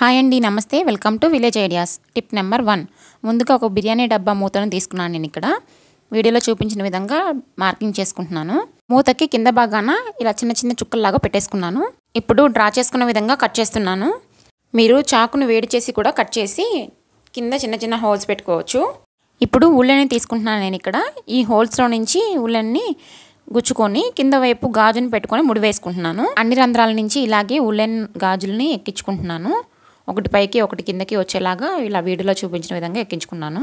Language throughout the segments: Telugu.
హాయ్ అండి నమస్తే welcome to village ideas tip number one ముందుగా ఒక బిర్యానీ డబ్బా మూతను తీసుకున్నాను నేను ఇక్కడ వీడియోలో చూపించిన విధంగా మార్కింగ్ చేసుకుంటున్నాను మూతకి కింద భాగాన ఇలా చిన్న చిన్న చుక్కల్లాగా పెట్టేసుకున్నాను ఇప్పుడు డ్రా చేసుకున్న విధంగా కట్ చేస్తున్నాను మీరు చాకును వేడి చేసి కూడా కట్ చేసి కింద చిన్న చిన్న హోల్స్ పెట్టుకోవచ్చు ఇప్పుడు ఉళ్ళని తీసుకుంటున్నాను నేను ఇక్కడ ఈ హోల్స్లో నుంచి ఉళ్ళని గుచ్చుకొని కింద వైపు గాజుని పెట్టుకొని ముడి వేసుకుంటున్నాను అన్ని రంధ్రాల నుంచి ఇలాగే ఉల్లెన్ గాజుల్ని ఎక్కించుకుంటున్నాను ఒకటి పైకి ఒకటి కిందకి వచ్చేలాగా ఇలా వీడియోలో చూపించిన విధంగా ఎక్కించుకున్నాను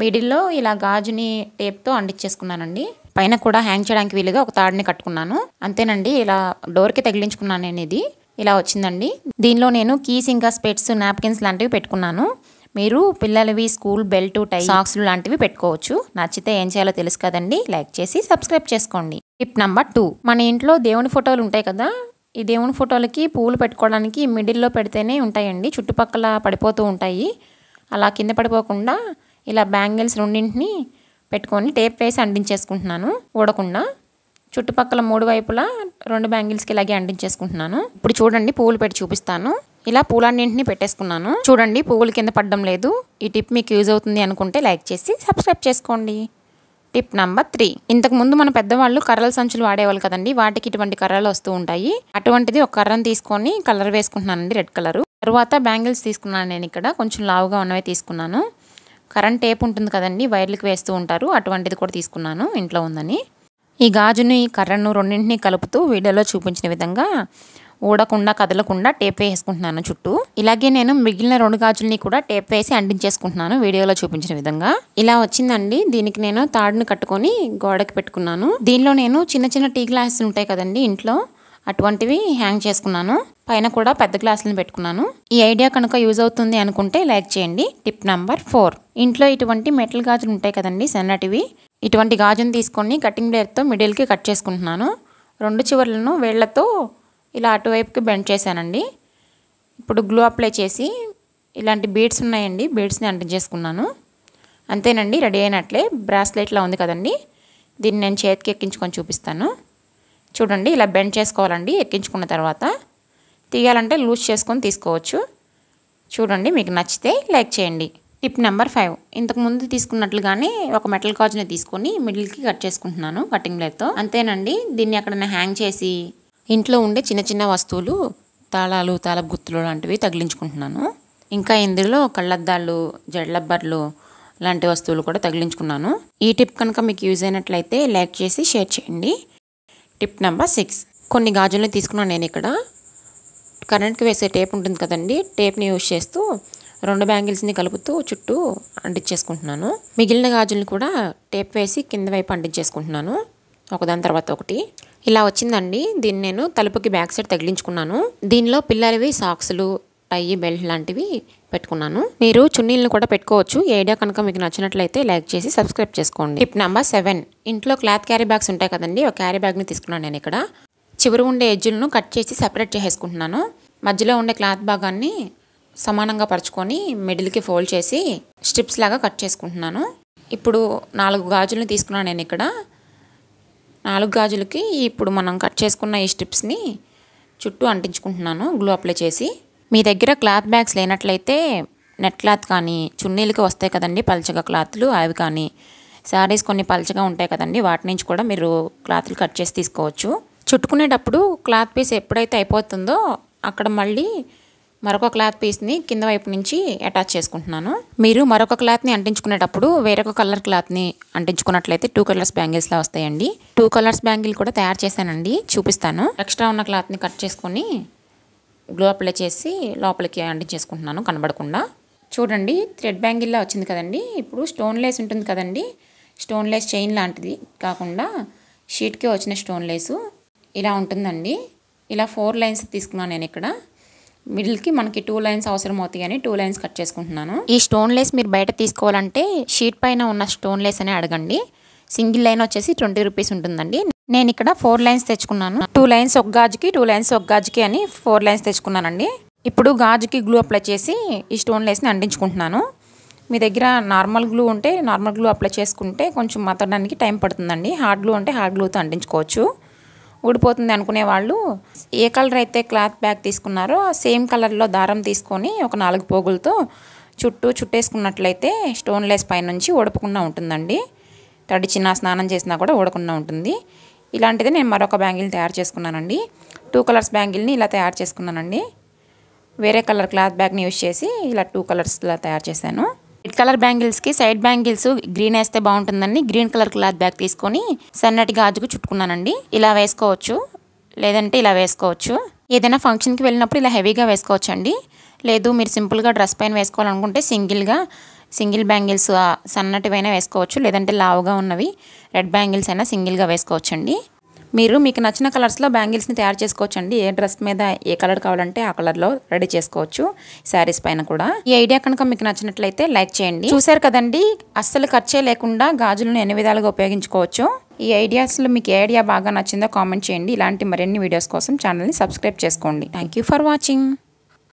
మిడిల్లో ఇలా గాజుని టేప్తో అండిచ్చేసుకున్నానండి పైన కూడా హ్యాంగ్ చేయడానికి వీలుగా ఒక తాడిని కట్టుకున్నాను అంతేనండి ఇలా డోర్కి తగిలించుకున్నాను నేను ఇది ఇలా వచ్చిందండి దీనిలో నేను కీస్ ఇంకా స్పెట్స్ నాప్కిన్స్ లాంటివి పెట్టుకున్నాను మీరు పిల్లలవి స్కూల్ బెల్ట్ టై సాక్స్లు లాంటివి పెట్టుకోవచ్చు నచ్చితే ఏం చేయాలో తెలుసు కదండి లైక్ చేసి సబ్స్క్రైబ్ చేసుకోండి టిప్ నెంబర్ టూ మన ఇంట్లో దేవుని ఫోటోలు ఉంటాయి కదా ఈ దేవుని ఫోటోలకి పువ్వులు పెట్టుకోవడానికి మిడిల్లో పెడితేనే ఉంటాయండి చుట్టుపక్కల పడిపోతూ ఉంటాయి అలా కింద పడిపోకుండా ఇలా బ్యాంగిల్స్ రెండింటిని పెట్టుకొని టేప్ వేసి అంటించేసుకుంటున్నాను ఊడకుండా చుట్టుపక్కల మూడు వైపులా రెండు బ్యాంగిల్స్కి ఇలాగే అంటించేసుకుంటున్నాను ఇప్పుడు చూడండి పువ్వులు పెట్టి చూపిస్తాను ఇలా పూలన్నింటినీ పెట్టేసుకున్నాను చూడండి పువ్వులు కింద పడడం లేదు ఈ టిప్ మీకు యూజ్ అవుతుంది అనుకుంటే లైక్ చేసి సబ్స్క్రైబ్ చేసుకోండి టిప్ నెంబర్ త్రీ ఇంతకు ముందు మన పెద్దవాళ్ళు కర్రల సంచులు వాడేవాళ్ళు కదండి వాటికి ఇటువంటి కర్రలు వస్తూ ఉంటాయి అటువంటిది ఒక కర్రను తీసుకొని కలర్ వేసుకుంటున్నానండి రెడ్ కలర్ తర్వాత బ్యాంగిల్స్ తీసుకున్నాను నేను ఇక్కడ కొంచెం లావుగా ఉన్నవి తీసుకున్నాను కరెంట్ టేప్ ఉంటుంది కదండి వైర్లకు వేస్తూ ఉంటారు అటువంటిది కూడా తీసుకున్నాను ఇంట్లో ఉందని ఈ గాజుని కర్రను రెండింటిని కలుపుతూ వీడియోలో చూపించిన విధంగా ఊడకుండా కదలకుండా టేప్ వేసుకుంటున్నాను చుట్టూ ఇలాగే నేను మిగిలిన రెండు గాజుల్ని కూడా టేప్ వేసి అంటించేసుకుంటున్నాను వీడియోలో చూపించిన విధంగా ఇలా వచ్చిందండి దీనికి నేను తాడును కట్టుకొని గోడకి పెట్టుకున్నాను దీనిలో నేను చిన్న చిన్న టీ గ్లాసెస్ ఉంటాయి కదండి ఇంట్లో అటువంటివి హ్యాంగ్ చేసుకున్నాను పైన కూడా పెద్ద గ్లాసులను పెట్టుకున్నాను ఈ ఐడియా కనుక యూజ్ అవుతుంది అనుకుంటే లైక్ చేయండి టిప్ నెంబర్ ఫోర్ ఇంట్లో ఇటువంటి మెటల్ గాజులు ఉంటాయి కదండి సన్నటివి ఇటువంటి గాజును తీసుకొని కటింగ్ బ్లేడ్తో మిడిల్కి కట్ చేసుకుంటున్నాను రెండు చివర్లను వేళ్లతో ఇలా అటువైపుకి బెండ్ చేశానండి ఇప్పుడు గ్లూ అప్లై చేసి ఇలాంటి బీడ్స్ ఉన్నాయండి బీడ్స్ని అంటించేసుకున్నాను అంతేనండి రెడీ అయినట్లే బ్రాస్లెట్లా ఉంది కదండి దీన్ని నేను చేతికి ఎక్కించుకొని చూపిస్తాను చూడండి ఇలా బెండ్ చేసుకోవాలండి ఎక్కించుకున్న తర్వాత తీయాలంటే లూజ్ చేసుకొని తీసుకోవచ్చు చూడండి మీకు నచ్చితే లైక్ చేయండి టిప్ నెంబర్ ఫైవ్ ఇంతకుముందు తీసుకున్నట్లుగానే ఒక మెటల్ కాజ్ని తీసుకొని మిడిల్కి కట్ చేసుకుంటున్నాను కటింగ్ బ్లేడ్తో అంతేనండి దీన్ని ఎక్కడైనా హ్యాంగ్ చేసి ఇంట్లో ఉండే చిన్న చిన్న వస్తువులు తాళాలు తాళపు గుత్తులు లాంటివి తగిలించుకుంటున్నాను ఇంకా ఇందులో కళ్ళద్దాలు జడ్లబ్బర్లు లాంటి వస్తువులు కూడా తగిలించుకున్నాను ఈ టిప్ కనుక మీకు యూజ్ అయినట్లయితే లైక్ చేసి షేర్ చేయండి టిప్ నెంబర్ సిక్స్ కొన్ని గాజులను తీసుకున్నాను నేను ఇక్కడ కరెంట్కి వేసే టేప్ ఉంటుంది కదండి టేప్ని యూజ్ చేస్తూ రెండు బ్యాంగిల్స్ని కలుపుతూ చుట్టూ అంటించేసుకుంటున్నాను మిగిలిన గాజులను కూడా టేప్ వేసి కింద వైపు అంటించేసుకుంటున్నాను ఒకదాని తర్వాత ఒకటి ఇలా వచ్చిందండి దీన్ని నేను తలుపుకి బ్యాక్ సైడ్ తగిలించుకున్నాను దీనిలో పిల్లలవి సాక్స్లు టై బెల్ట్ లాంటివి పెట్టుకున్నాను మీరు చున్నీలను కూడా పెట్టుకోవచ్చు ఈ ఐడియా కనుక మీకు నచ్చినట్లయితే లైక్ చేసి సబ్స్క్రైబ్ చేసుకోండి టిప్ నెంబర్ సెవెన్ ఇంట్లో క్లాత్ క్యారీ బ్యాగ్స్ ఉంటాయి కదండి ఒక క్యారీ బ్యాగ్ని తీసుకున్నాను నేను ఇక్కడ చివరి ఉండే ఎడ్జులను కట్ చేసి సెపరేట్ చేసేసుకుంటున్నాను మధ్యలో ఉండే క్లాత్ భాగాన్ని సమానంగా పరుచుకొని మిడిల్కి ఫోల్డ్ చేసి స్ట్రిప్స్ లాగా కట్ చేసుకుంటున్నాను ఇప్పుడు నాలుగు గాజులను తీసుకున్నాను నేను ఇక్కడ నాలుగు గాజులకి ఇప్పుడు మనం కట్ చేసుకున్న ఈ స్ట్రిప్స్ని చుట్టూ అంటించుకుంటున్నాను గ్లూ అప్లై చేసి మీ దగ్గర క్లాత్ బ్యాగ్స్ లేనట్లయితే నెట్ క్లాత్ కానీ చున్నీలకి వస్తాయి కదండి పలచగా క్లాత్లు అవి కానీ శారీస్ కొన్ని పలచగా ఉంటాయి కదండి వాటి నుంచి కూడా మీరు క్లాత్లు కట్ చేసి తీసుకోవచ్చు చుట్టుకునేటప్పుడు క్లాత్ పీస్ ఎప్పుడైతే అయిపోతుందో అక్కడ మళ్ళీ మరొక క్లాత్ పీస్ని కింద వైపు నుంచి అటాచ్ చేసుకుంటున్నాను మీరు మరొక క్లాత్ని అంటించుకునేటప్పుడు వేరొక కలర్ క్లాత్ని అంటించుకున్నట్లయితే టూ కలర్స్ బ్యాంగిల్స్లా వస్తాయండి టూ కలర్స్ బ్యాంగిల్ కూడా తయారు చేశానండి చూపిస్తాను ఎక్స్ట్రా ఉన్న క్లాత్ని కట్ చేసుకొని గ్లో అప్లై చేసి లోపలికి అంటించేసుకుంటున్నాను కనబడకుండా చూడండి థ్రెడ్ బ్యాంగిల్లా వచ్చింది కదండి ఇప్పుడు స్టోన్ లేస్ ఉంటుంది కదండి స్టోన్ లేస్ చైన్ లాంటిది కాకుండా షీట్కి వచ్చిన స్టోన్ లేసు ఇలా ఉంటుందండి ఇలా ఫోర్ లైన్స్ తీసుకున్నాను నేను ఇక్కడ మిడిల్కి మనకి టూ లైన్స్ అవసరం అవుతాయి అని టూ లైన్స్ కట్ చేసుకుంటున్నాను ఈ స్టోన్ లెస్ మీరు బయట తీసుకోవాలంటే షీట్ పైన ఉన్న స్టోన్ లెస్ అనే అడగండి సింగిల్ లైన్ వచ్చేసి ట్వంటీ రూపీస్ ఉంటుందండి నేను ఇక్కడ ఫోర్ లైన్స్ తెచ్చుకున్నాను టూ లైన్స్ ఒక గాజుకి టూ లైన్స్ ఒక గాజుకి అని ఫోర్ లైన్స్ తెచ్చుకున్నానండి ఇప్పుడు గాజుకి గ్లూ అప్లై చేసి ఈ స్టోన్ లెస్ని అంటించుకుంటున్నాను మీ దగ్గర నార్మల్ గ్లూ ఉంటే నార్మల్ గ్లూ అప్లై చేసుకుంటే కొంచెం మతడానికి టైం పడుతుందండి హార్డ్ గ్లూ అంటే హార్డ్ గ్లూతో అంటించుకోవచ్చు ఊడిపోతుంది అనుకునే వాళ్ళు ఏ కలర్ అయితే క్లాత్ బ్యాగ్ తీసుకున్నారో ఆ సేమ్ కలర్లో దారం తీసుకొని ఒక నాలుగు పోగులతో చుట్టూ చుట్టేసుకున్నట్లయితే స్టోన్లెస్ పైనుంచి ఊడపకుండా ఉంటుందండి తడిచినా స్నానం చేసినా కూడా ఊడకుండా ఉంటుంది ఇలాంటిది నేను మరొక బ్యాంగిల్ తయారు చేసుకున్నానండి టూ కలర్స్ బ్యాంగిల్ని ఇలా తయారు చేసుకున్నానండి వేరే కలర్ క్లాత్ బ్యాగ్ని యూజ్ చేసి ఇలా టూ కలర్స్లా తయారు చేశాను రెడ్ కలర్ బ్యాంగిల్స్ కి సైడ్ బ్యాంగిల్స్ గ్రీన్ వేస్తే బాగుంటుందని గ్రీన్ కలర్ క్లాత్ బ్యాగ్ తీసుకొని సన్నటి గాజుకు చుట్టుకున్నానండి ఇలా వేసుకోవచ్చు లేదంటే ఇలా వేసుకోవచ్చు ఏదైనా ఫంక్షన్కి వెళ్ళినప్పుడు ఇలా హెవీగా వేసుకోవచ్చు అండి లేదు మీరు సింపుల్గా డ్రెస్ పైన వేసుకోవాలనుకుంటే సింగిల్గా సింగిల్ బ్యాంగిల్స్ సన్నటివైనా వేసుకోవచ్చు లేదంటే లావుగా ఉన్నవి రెడ్ బ్యాంగిల్స్ అయినా సింగిల్గా వేసుకోవచ్చండి మీరు మీకు నచ్చిన కలర్స్లో బ్యాంగిల్స్ని తయారు చేసుకోవచ్చు అండి ఏ డ్రెస్ మీద ఏ కలర్ కావాలంటే ఆ కలర్లో రెడీ చేసుకోవచ్చు శారీస్ పైన కూడా ఈ ఐడియా కనుక మీకు నచ్చినట్లయితే లైక్ చేయండి చూసారు కదండి అస్సలు ఖర్చే లేకుండా గాజులను ఎన్ని విధాలుగా ఉపయోగించుకోవచ్చు ఈ ఐడియాస్లో మీకు ఏ ఐడియా బాగా నచ్చిందో కామెంట్ చేయండి ఇలాంటి మరిన్ని వీడియోస్ కోసం ఛానల్ని సబ్స్క్రైబ్ చేసుకోండి థ్యాంక్ ఫర్ వాచింగ్